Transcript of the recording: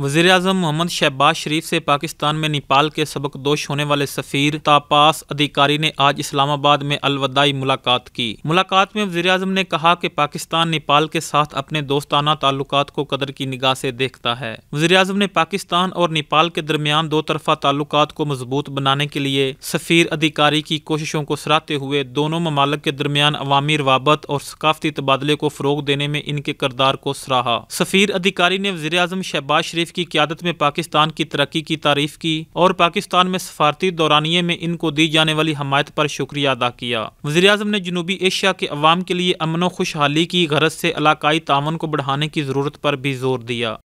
वजीर अजम मोहम्मद शहबाज शरीफ से पाकिस्तान में नेपाल के सबक दोष होने वाले सफ़ीर तापास अधिकारी ने आज इस्लामाबाद में अलवदाई मुलाकात की मुलाकात में वजी अजम ने कहा कि पाकिस्तान नेपाल के साथ अपने दोस्ताना ताल्लुक को कदर की निगाह से देखता है वजी अजम ने पाकिस्तान और नेपाल के दरमियान दो तरफा ताल्लुक को मजबूत बनाने के लिए सफ़ीर अधिकारी की कोशिशों को सराहते हुए दोनों ममालक के दरमियान अवामी रवाबत और सकाफती तबादले को फ़रोग देने में इनके करदार को सराहा सफ़ीर अधिकारी ने वजी अजम शहबाज शरीफ शरीफ की क्यादत में पाकिस्तान की तरक्की की तारीफ की और पाकिस्तान में सफारती दौरानिए में इनको दी जाने वाली हमायत पर शुक्रिया अदा किया वजी अजम ने जनूबी एशिया के अवाम के लिए अमन व खुशहाली की गरज से इलाकई तावन को बढ़ाने की जरूरत पर भी जोर दिया